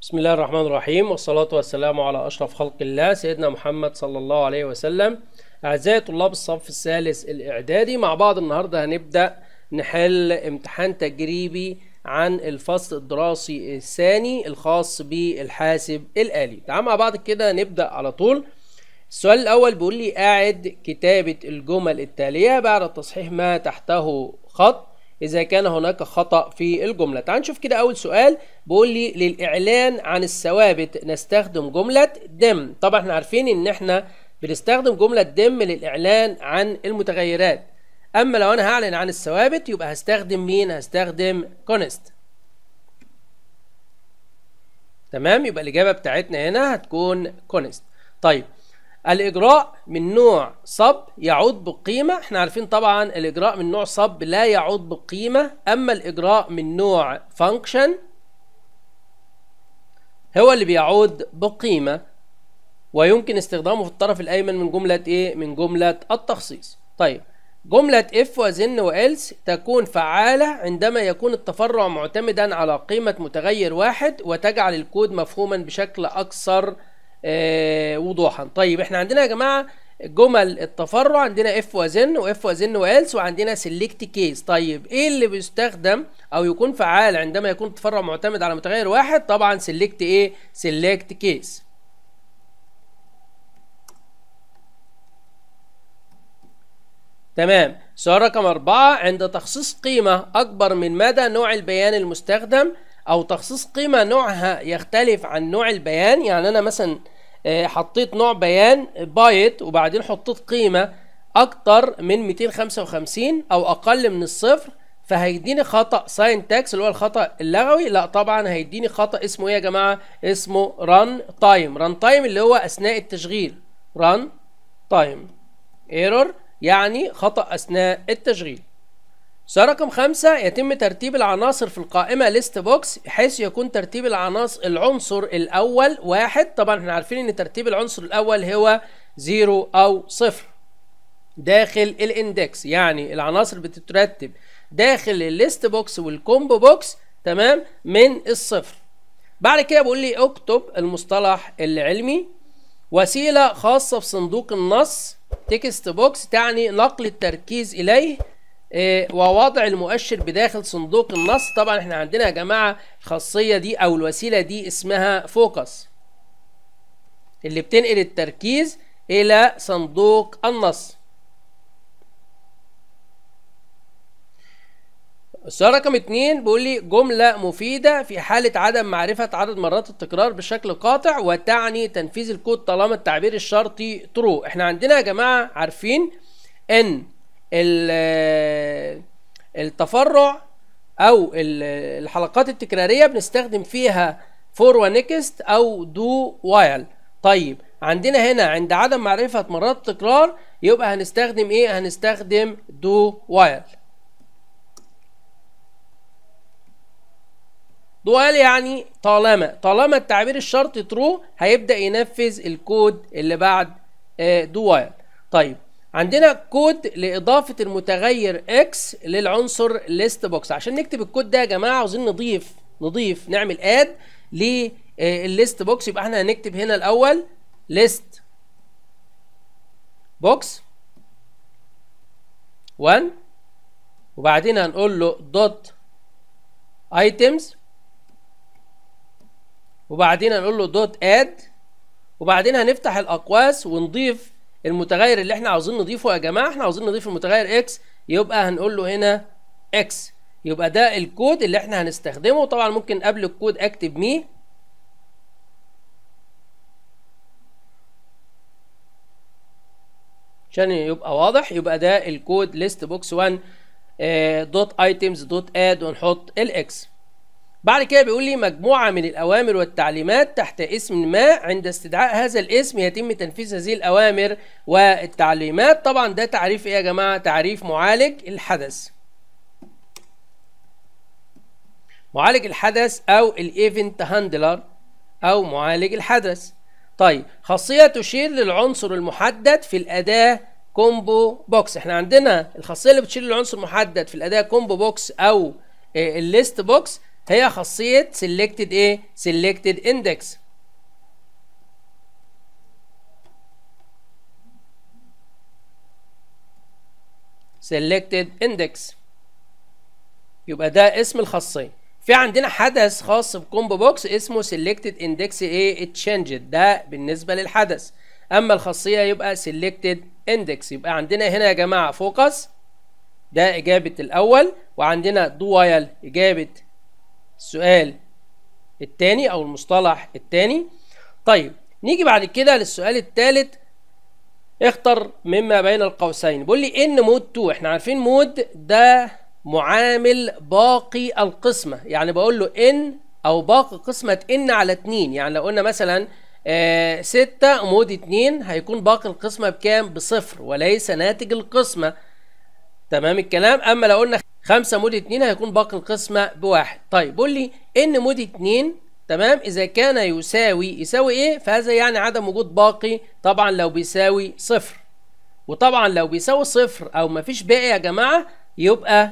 بسم الله الرحمن الرحيم والصلاة والسلام على أشرف خلق الله سيدنا محمد صلى الله عليه وسلم أعزائي طلاب الصف الثالث الإعدادي مع بعض النهاردة هنبدأ نحل امتحان تجريبي عن الفصل الدراسي الثاني الخاص بالحاسب الآلي تعال مع بعض كده نبدأ على طول السؤال الأول بيقول لي أعد كتابة الجمل التالية بعد تصحيح ما تحته خط إذا كان هناك خطأ في الجملة تعال نشوف كده أول سؤال بيقول لي للإعلان عن الثوابت نستخدم جملة دم طبعا احنا عارفين إن احنا بنستخدم جملة دم للإعلان عن المتغيرات أما لو أنا هعلن عن الثوابت يبقى هستخدم مين؟ هستخدم كونست تمام يبقى الإجابة بتاعتنا هنا هتكون كونست طيب الإجراء من نوع صب يعود بقيمه احنا عارفين طبعا الإجراء من نوع صب لا يعود بقيمه أما الإجراء من نوع فانكشن هو اللي بيعود بقيمه ويمكن استخدامه في الطرف الأيمن من جملة إيه؟ من جملة التخصيص طيب جملة if وزن والس تكون فعالة عندما يكون التفرع معتمدا على قيمة متغير واحد وتجعل الكود مفهوما بشكل أكثر آه، وضوحا طيب احنا عندنا يا جماعه جمل التفرع عندنا اف وزن واف وزن والس وعندنا سيلكت كيس طيب ايه اللي بيستخدم او يكون فعال عندما يكون التفرع معتمد على متغير واحد طبعا سيلكت ايه سيلكت كيس تمام سؤال رقم أربعة عند تخصيص قيمة أكبر من مدى نوع البيان المستخدم أو تخصيص قيمة نوعها يختلف عن نوع البيان يعني أنا مثلا آه، حطيت نوع بيان بايت وبعدين حطيت قيمة أكتر من 255 أو أقل من الصفر فهيديني خطأ ساينتاكس اللي هو الخطأ اللغوي لا طبعا هيديني خطأ اسمه ايه يا جماعة اسمه ران تايم ران تايم اللي هو أثناء التشغيل ران تايم ايرور يعني خطأ أثناء التشغيل سؤال رقم خمسة يتم ترتيب العناصر في القائمة ليست بوكس بحيث يكون ترتيب العناصر العنصر الأول واحد طبعا احنا عارفين ان ترتيب العنصر الأول هو زيرو أو صفر داخل الاندكس يعني العناصر بتترتب داخل الليست بوكس والكومبو بوكس تمام من الصفر بعد كده بقول لي اكتب المصطلح العلمي وسيلة خاصة في صندوق النص تكست بوكس تعني نقل التركيز إليه آه، ووضع المؤشر بداخل صندوق النص طبعا احنا عندنا يا جماعه الخاصيه دي او الوسيله دي اسمها فوكس اللي بتنقل التركيز الى صندوق النص السؤال رقم اتنين بيقول لي جملة مفيدة في حالة عدم معرفة عدد مرات التكرار بشكل قاطع وتعني تنفيذ الكود طالما التعبير الشرطي ترو احنا عندنا يا جماعة عارفين ان التفرع او الحلقات التكراريه بنستخدم فيها فور ونكست او دو وايل طيب عندنا هنا عند عدم معرفه مرات التكرار يبقى هنستخدم ايه هنستخدم دو وايل دو وايل يعني طالما طالما التعبير الشرطي ترو هيبدا ينفذ الكود اللي بعد دو آه، وايل طيب عندنا كود لإضافة المتغير x للعنصر list box عشان نكتب الكود ده يا جماعة عاوزين نضيف نضيف نعمل add للليست بوكس آه، يبقى احنا هنكتب هنا الأول list box 1 وبعدين هنقول له dot items وبعدين هنقول له dot add وبعدين هنفتح الأقواس ونضيف المتغير اللي احنا عاوزين نضيفه يا جماعه احنا عاوزين نضيف المتغير اكس يبقى هنقول له هنا اكس يبقى ده الكود اللي احنا هنستخدمه طبعا ممكن قبل الكود اكتب مي عشان يبقى واضح يبقى ده الكود list box1.items.add آه، ونحط الاكس بعد كده بيقول لي مجموعة من الأوامر والتعليمات تحت اسم ما عند استدعاء هذا الاسم يتم تنفيذ هذه الأوامر والتعليمات طبعا ده تعريف إيه يا جماعة تعريف معالج الحدث معالج الحدث أو الإيفنت هاندلر أو معالج الحدث طيب خاصية تشير للعنصر المحدد في الأداة كومبو بوكس احنا عندنا الخاصية اللي بتشير للعنصر المحدد في الأداة كومبو بوكس أو الليست بوكس هي خاصية selected ايه selected index selected index يبقى ده اسم الخاصية في عندنا حدث خاص بكومبو بوكس اسمه selected index ايه changed ده بالنسبة للحدث اما الخاصية يبقى selected index يبقى عندنا هنا يا جماعة فوكس ده اجابة الاول وعندنا دوايل اجابة السؤال الثاني او المصطلح الثاني طيب نيجي بعد كده للسؤال الثالث اختر مما بين القوسين بيقول لي ان مود 2 احنا عارفين مود ده معامل باقي القسمه يعني بقول له ان او باقي قسمه ان على 2 يعني لو قلنا مثلا 6 آه مود 2 هيكون باقي القسمه بكام بصفر وليس ناتج القسمه تمام الكلام اما لو قلنا 5 مود 2 هيكون باقي القسمة بواحد طيب قول لي ان مود 2 تمام إذا كان يساوي يساوي إيه فهذا يعني عدم وجود باقي طبعا لو بيساوي صفر وطبعا لو بيساوي صفر أو مفيش باقي يا جماعة يبقى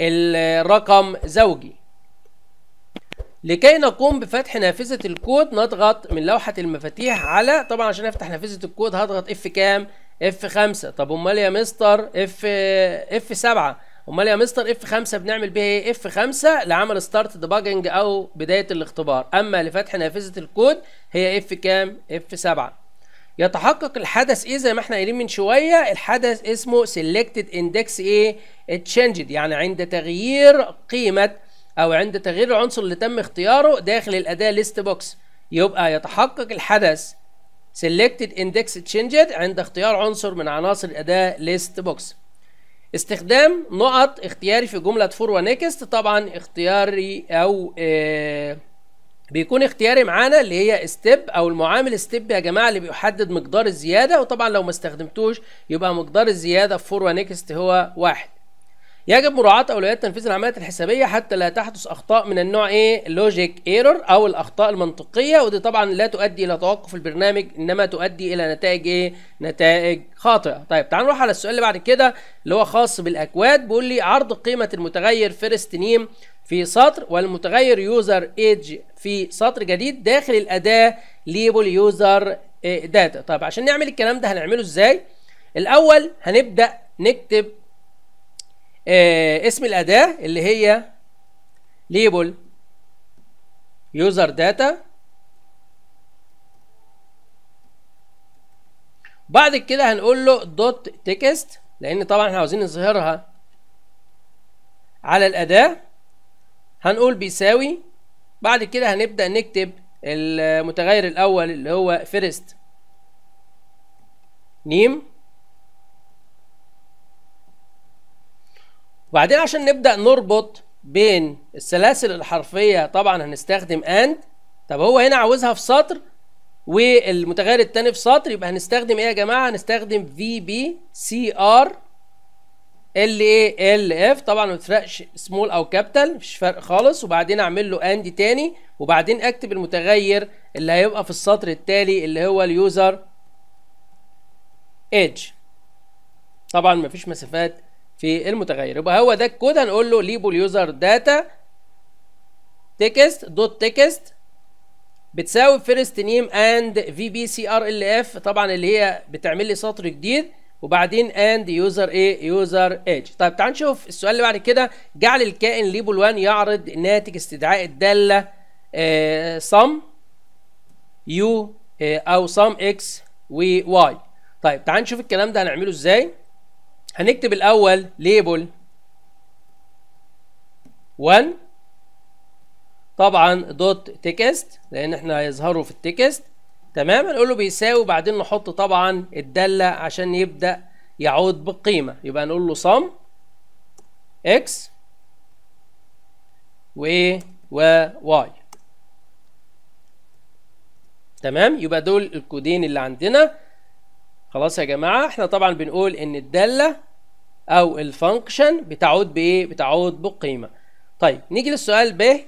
الرقم زوجي لكي نقوم بفتح نافذة الكود نضغط من لوحة المفاتيح على طبعا عشان افتح نافذة الكود هضغط اف كام اف 5 طب امال يا مستر اف اف 7 امال يا مستر اف 5 بنعمل بيها ايه اف 5 لعمل ستارت ديباجنج او بدايه الاختبار اما لفتح نافذه الكود هي اف كام اف 7 يتحقق الحدث ايه زي ما احنا قايلين من شويه الحدث اسمه سيلكتد اندكس ايه changed يعني عند تغيير قيمه او عند تغيير العنصر اللي تم اختياره داخل الاداه ليست بوكس يبقى يتحقق الحدث selected index changed عند اختيار عنصر من عناصر الأداة list box استخدام نقط اختياري في جملة فور ونكست طبعا اختياري أو اه بيكون اختياري معانا اللي هي ستيب او المعامل ستيب يا جماعه اللي بيحدد مقدار الزياده وطبعا لو ما استخدمتوش يبقى مقدار الزياده في فور ونكست هو واحد يجب مراعاة أولويات تنفيذ العمليات الحسابية حتى لا تحدث أخطاء من النوع إيه لوجيك ايرور أو الأخطاء المنطقية ودي طبعا لا تؤدي إلى توقف البرنامج إنما تؤدي إلى نتائج إيه نتائج خاطئة طيب تعال نروح على السؤال اللي بعد كده اللي هو خاص بالأكواد بيقول لي عرض قيمة المتغير فيرست نيم في سطر والمتغير يوزر ايدج في سطر جديد داخل الأداة ليبل يوزر داتا إيه؟ طيب عشان نعمل الكلام ده هنعمله إزاي؟ الأول هنبدأ نكتب آه اسم الاداه اللي هي ليبل يوزر داتا بعد كده هنقول له دوت تكست لان طبعا احنا عاوزين نظهرها على الاداه هنقول بيساوي بعد كده هنبدا نكتب المتغير الاول اللي هو فيرست نيم وبعدين عشان نبدأ نربط بين السلاسل الحرفية طبعا هنستخدم اند طب هو هنا عاوزها في سطر والمتغير التاني في سطر يبقى هنستخدم ايه يا جماعة هنستخدم ال CR LA اف طبعا ما تفرقش سمول او كابيتال مفيش فرق خالص وبعدين اعمل له اند تاني وبعدين اكتب المتغير اللي هيبقى في السطر التالي اللي هو اليوزر ايدج طبعا مفيش مسافات في المتغير يبقى هو ده الكود هنقول له ليبو يوزر داتا تكست دوت تكست بتساوي فيرست نيم اند في بي سي ار ال اف طبعا اللي هي بتعمل لي سطر جديد وبعدين اند يوزر ايه يوزر ايج طيب تعال نشوف السؤال اللي بعد كده جعل الكائن ليبل 1 يعرض ناتج استدعاء الداله سم آه، يو آه، او سم اكس وواي طيب تعال نشوف الكلام ده هنعمله ازاي هنكتب الاول ليبل 1 طبعا دوت تكست لان احنا هيظهروا في التكست تمام هنقول له بيساوي وبعدين نحط طبعا الداله عشان يبدا يعود بالقيمه يبقى نقول له صم اكس و وواي تمام يبقى دول الكودين اللي عندنا خلاص يا جماعه احنا طبعا بنقول ان الداله او الفانكشن بتعود بايه بتعود بقيمه طيب نيجي للسؤال ب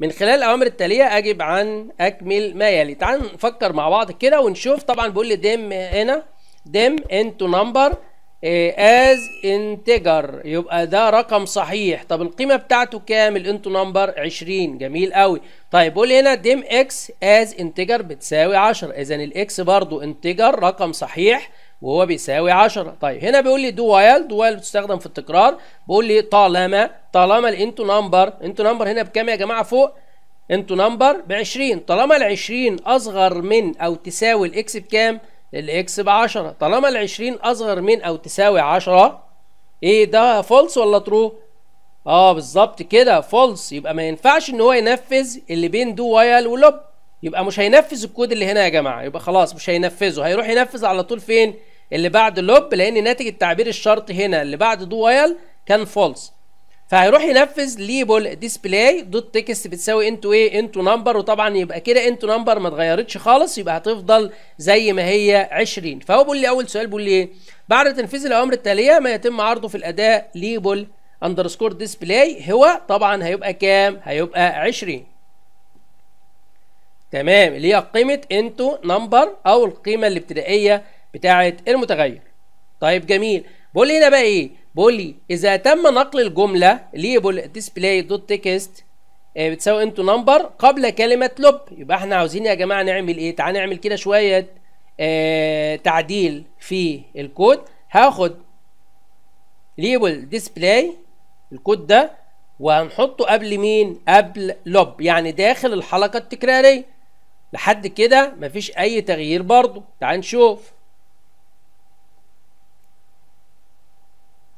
من خلال الاوامر التاليه اجب عن اكمل ما يلي تعال نفكر مع بعض كده ونشوف طبعا بيقول لي دم هنا دم انتو نمبر از إيه، انتجر يبقى ده رقم صحيح طب القيمه بتاعته كام الانتو نمبر 20 جميل قوي طيب قول هنا ديم اكس از انتجر بتساوي 10 اذا الاكس برضو انتجر رقم صحيح وهو بيساوي 10 طيب هنا بيقول لي دو وايل دو وايل بتستخدم في التكرار بيقول لي طالما طالما الانتو نمبر انتو نمبر هنا بكام يا جماعه فوق انتو نمبر ب 20 طالما ال 20 اصغر من او تساوي الاكس بكام للاكس ب 10 طالما ال 20 اصغر من او تساوي 10 ايه ده فولس ولا ترو؟ اه بالظبط كده فولس يبقى ما ينفعش ان هو ينفذ اللي بين دو وايل ولوب يبقى مش هينفذ الكود اللي هنا يا جماعه يبقى خلاص مش هينفذه هيروح ينفذ على طول فين؟ اللي بعد لوب لان ناتج التعبير الشرطي هنا اللي بعد دو وايل كان فولس فهيروح ينفذ ليبل ديسبلاي دوت تكست بتساوي انتو ايه انتو نمبر وطبعا يبقى كده انتو نمبر ما اتغيرتش خالص يبقى هتفضل زي ما هي 20 فهو بيقول لي اول سؤال بيقول لي ايه بعد تنفيذ الاوامر التاليه ما يتم عرضه في الاداه ليبل اندرسكور ديسبلاي هو طبعا هيبقى كام هيبقى 20 تمام اللي هي قيمه انتو نمبر او القيمه الابتدائيه بتاعه المتغير طيب جميل بقول لي هنا بقى ايه بقول لي اذا تم نقل الجمله ليبل ديسبلاي دوت تكست بتساوي انتو نمبر قبل كلمه لوب يبقى احنا عاوزين يا جماعه نعمل ايه تعال نعمل كده شويه آه، تعديل في الكود هاخد ليبل ديسبلاي الكود ده وهنحطه قبل مين قبل لوب يعني داخل الحلقه التكراريه لحد كده مفيش اي تغيير برضو تعال نشوف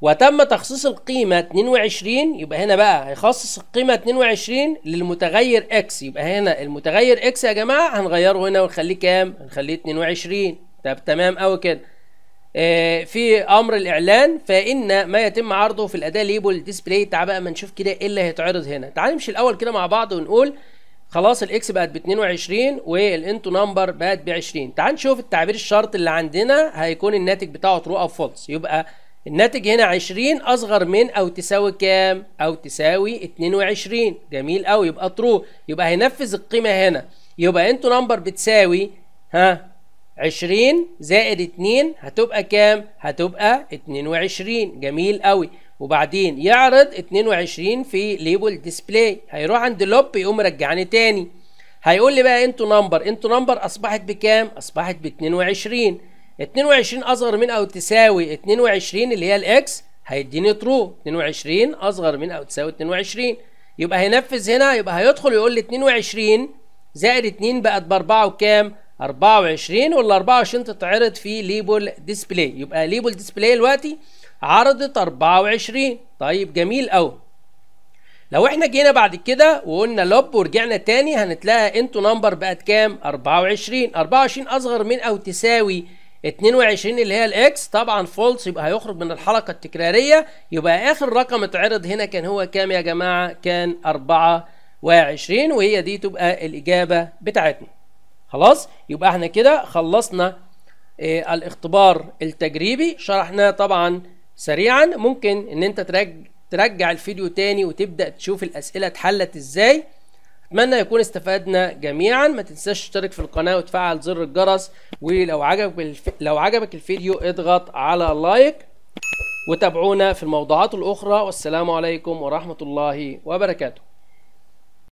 وتم تخصيص القيمة 22 يبقى هنا بقى هيخصص القيمة 22 للمتغير اكس يبقى هنا المتغير اكس يا جماعة هنغيره هنا ونخليه كام؟ هنخليه 22 طب تمام أوي كده آه، في أمر الإعلان فإن ما يتم عرضه في الأداة ليبل ديسبلاي تعال بقى ما نشوف كده إيه اللي هيتعرض هنا تعال نمشي الأول كده مع بعض ونقول خلاص الاكس بقت ب 22 والانتو نمبر بقت ب 20 تعال نشوف التعبير الشرط اللي عندنا هيكون الناتج بتاعه ترو او فولس يبقى الناتج هنا 20 اصغر من او تساوي كام او تساوي 22 جميل قوي يبقى ترو يبقى هينفذ القيمه هنا يبقى انتو نمبر بتساوي ها 20 زائد 2 هتبقى كام هتبقى 22 جميل قوي وبعدين يعرض 22 في ليبل ديسبلاي هيروح عند لوب يقوم رجعني تاني هيقول لي بقى انتو نمبر انتو نمبر اصبحت بكام اصبحت ب 22 22 اصغر من او تساوي 22 اللي هي الاكس هيديني ترو 22 اصغر من او تساوي 22 يبقى هينفذ هنا يبقى هيدخل يقول لي 22 زائد 2 بقت ب 4 وكام 24 وال 24 تتعرض في ليبل ديسبلاي يبقى ليبل ديسبلاي دلوقتي عرضت 24 طيب جميل قوي لو احنا جينا بعد كده وقلنا لوب ورجعنا تاني هنتلاقى انتو نمبر بقت كام 24 24 اصغر من او تساوي 22 اللي هي الاكس طبعا فولس يبقى هيخرج من الحلقه التكراريه يبقى اخر رقم اتعرض هنا كان هو كام يا جماعه كان 24 وهي دي تبقى الاجابه بتاعتنا خلاص يبقى احنا كده خلصنا إيه الاختبار التجريبي شرحناه طبعا سريعا ممكن ان انت ترجع الفيديو تاني وتبدا تشوف الاسئله اتحلت ازاي اتمنى يكون استفدنا جميعا ما تنساش تشترك في القناه وتفعل زر الجرس ولو عجبك الف... لو عجبك الفيديو اضغط على لايك وتابعونا في الموضوعات الاخرى والسلام عليكم ورحمه الله وبركاته